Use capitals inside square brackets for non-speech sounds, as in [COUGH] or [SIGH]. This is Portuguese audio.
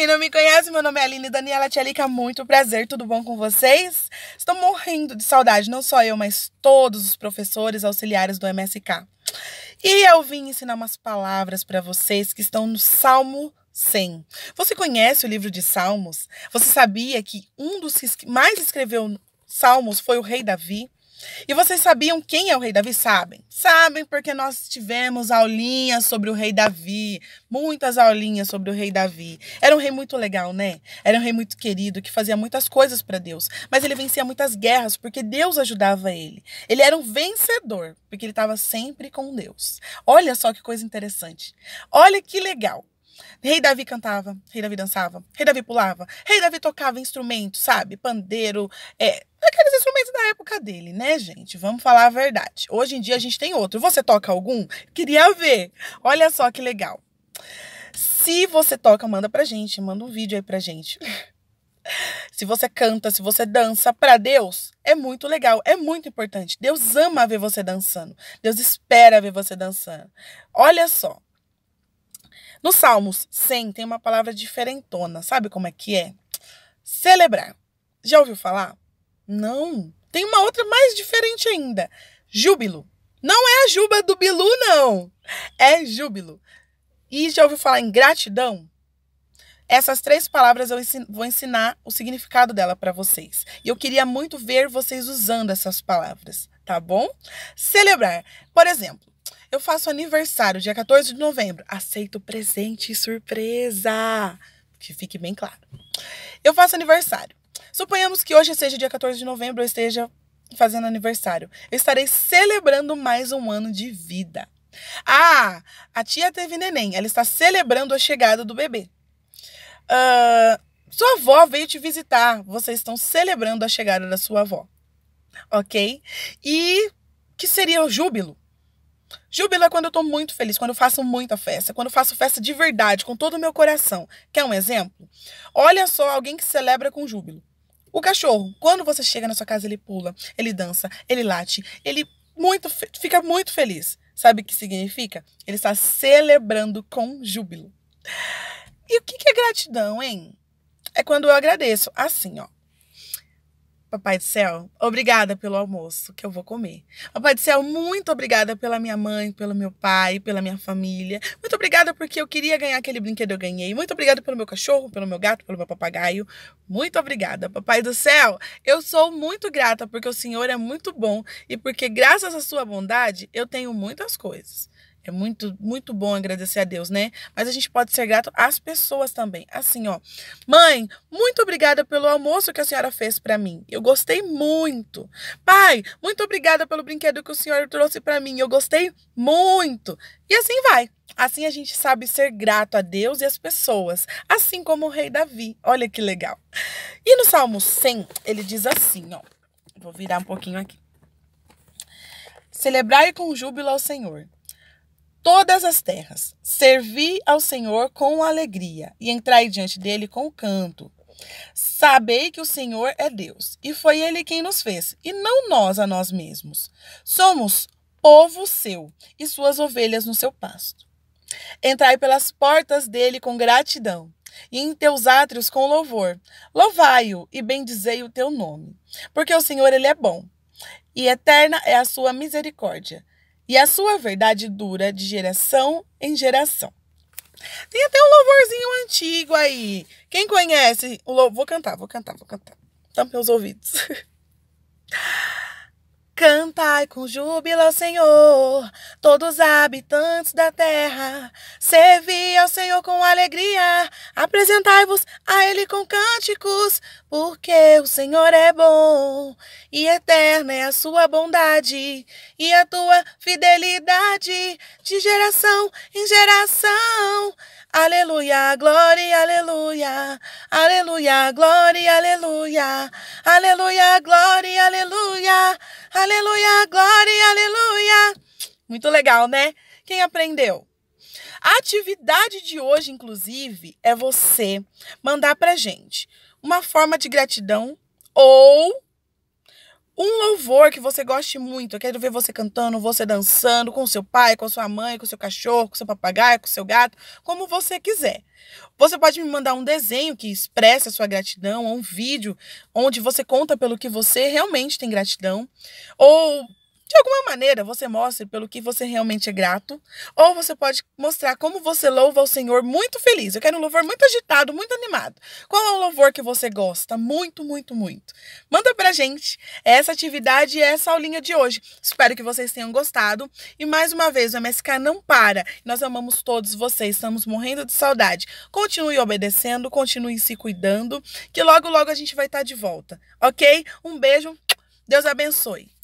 quem não me conhece, meu nome é Aline Daniela Tchelica, muito prazer, tudo bom com vocês? Estou morrendo de saudade, não só eu, mas todos os professores auxiliares do MSK. E eu vim ensinar umas palavras para vocês que estão no Salmo 100. Você conhece o livro de Salmos? Você sabia que um dos que mais escreveu Salmos foi o rei Davi? E vocês sabiam quem é o rei Davi? Sabem? Sabem porque nós tivemos aulinhas sobre o rei Davi, muitas aulinhas sobre o rei Davi. Era um rei muito legal, né? Era um rei muito querido que fazia muitas coisas para Deus, mas ele vencia muitas guerras porque Deus ajudava ele. Ele era um vencedor porque ele estava sempre com Deus. Olha só que coisa interessante. Olha que legal. Rei Davi cantava, Rei Davi dançava, Rei Davi pulava, Rei Davi tocava instrumentos, sabe? Pandeiro, é, instrumentos da época dele, né, gente? Vamos falar a verdade. Hoje em dia a gente tem outro. Você toca algum? Queria ver. Olha só que legal. Se você toca, manda pra gente, manda um vídeo aí pra gente. [LAUGHS] se você canta, se você dança para Deus, é muito legal, é muito importante. Deus ama ver você dançando. Deus espera ver você dançando. Olha só. No Salmos 100 tem uma palavra diferentona. Sabe como é que é? Celebrar. Já ouviu falar? Não. Tem uma outra mais diferente ainda. Júbilo. Não é a juba do Bilu, não. É júbilo. E já ouviu falar em gratidão? Essas três palavras eu vou ensinar o significado dela para vocês. E eu queria muito ver vocês usando essas palavras, tá bom? Celebrar. Por exemplo, eu faço aniversário dia 14 de novembro. Aceito presente e surpresa. Que fique bem claro. Eu faço aniversário. Suponhamos que hoje seja dia 14 de novembro, eu esteja fazendo aniversário. Eu estarei celebrando mais um ano de vida. Ah, a tia teve neném, ela está celebrando a chegada do bebê. Uh, sua avó veio te visitar, vocês estão celebrando a chegada da sua avó. Ok? E que seria o júbilo? Júbilo é quando eu estou muito feliz, quando eu faço muita festa, quando eu faço festa de verdade, com todo o meu coração. Quer um exemplo? Olha só alguém que celebra com júbilo. O cachorro, quando você chega na sua casa, ele pula, ele dança, ele late, ele muito, fica muito feliz. Sabe o que significa? Ele está celebrando com júbilo. E o que é gratidão, hein? É quando eu agradeço. Assim, ó. Papai do céu, obrigada pelo almoço que eu vou comer. Papai do céu, muito obrigada pela minha mãe, pelo meu pai, pela minha família. Muito obrigada porque eu queria ganhar aquele brinquedo, eu ganhei. Muito obrigada pelo meu cachorro, pelo meu gato, pelo meu papagaio. Muito obrigada, Papai do céu. Eu sou muito grata porque o Senhor é muito bom e porque graças à sua bondade eu tenho muitas coisas. É muito, muito bom agradecer a Deus, né? Mas a gente pode ser grato às pessoas também. Assim, ó. Mãe, muito obrigada pelo almoço que a senhora fez para mim. Eu gostei muito. Pai, muito obrigada pelo brinquedo que o senhor trouxe para mim. Eu gostei muito. E assim vai. Assim a gente sabe ser grato a Deus e às pessoas, assim como o rei Davi. Olha que legal. E no Salmo 100, ele diz assim, ó. Vou virar um pouquinho aqui. Celebrai com júbilo ao Senhor todas as terras. Servi ao Senhor com alegria e entrai diante dele com canto. Sabei que o Senhor é Deus, e foi ele quem nos fez, e não nós a nós mesmos. Somos povo seu e suas ovelhas no seu pasto. Entrai pelas portas dele com gratidão e em teus átrios com louvor. Louvai-o e bendizei o teu nome, porque o Senhor ele é bom. E eterna é a sua misericórdia e a sua verdade dura de geração em geração. Tem até um louvorzinho antigo aí. Quem conhece o louvor? Vou cantar, vou cantar, vou cantar. Tampe os ouvidos. [LAUGHS] Cantai com júbilo ao Senhor, todos os habitantes da terra. Servi ao Senhor com alegria, Apresentai-vos a Ele com cânticos, porque o Senhor é bom, e eterna é a sua bondade, e a tua fidelidade, de geração em geração. Aleluia, glória, aleluia, aleluia, glória, aleluia, aleluia, glória, aleluia, aleluia, glória, aleluia. Muito legal, né? Quem aprendeu? A atividade de hoje, inclusive, é você mandar para gente uma forma de gratidão ou um louvor que você goste muito. Eu quero ver você cantando, você dançando com seu pai, com sua mãe, com seu cachorro, com seu papagaio, com seu gato, como você quiser. Você pode me mandar um desenho que expresse a sua gratidão, ou um vídeo onde você conta pelo que você realmente tem gratidão, ou de alguma maneira, você mostre pelo que você realmente é grato, ou você pode mostrar como você louva o Senhor muito feliz. Eu quero um louvor muito agitado, muito animado. Qual é o louvor que você gosta? Muito, muito, muito. Manda pra gente essa atividade e é essa aulinha de hoje. Espero que vocês tenham gostado. E mais uma vez, o MSK não para. Nós amamos todos vocês, estamos morrendo de saudade. Continue obedecendo, continue se cuidando, que logo, logo a gente vai estar de volta, ok? Um beijo, Deus abençoe.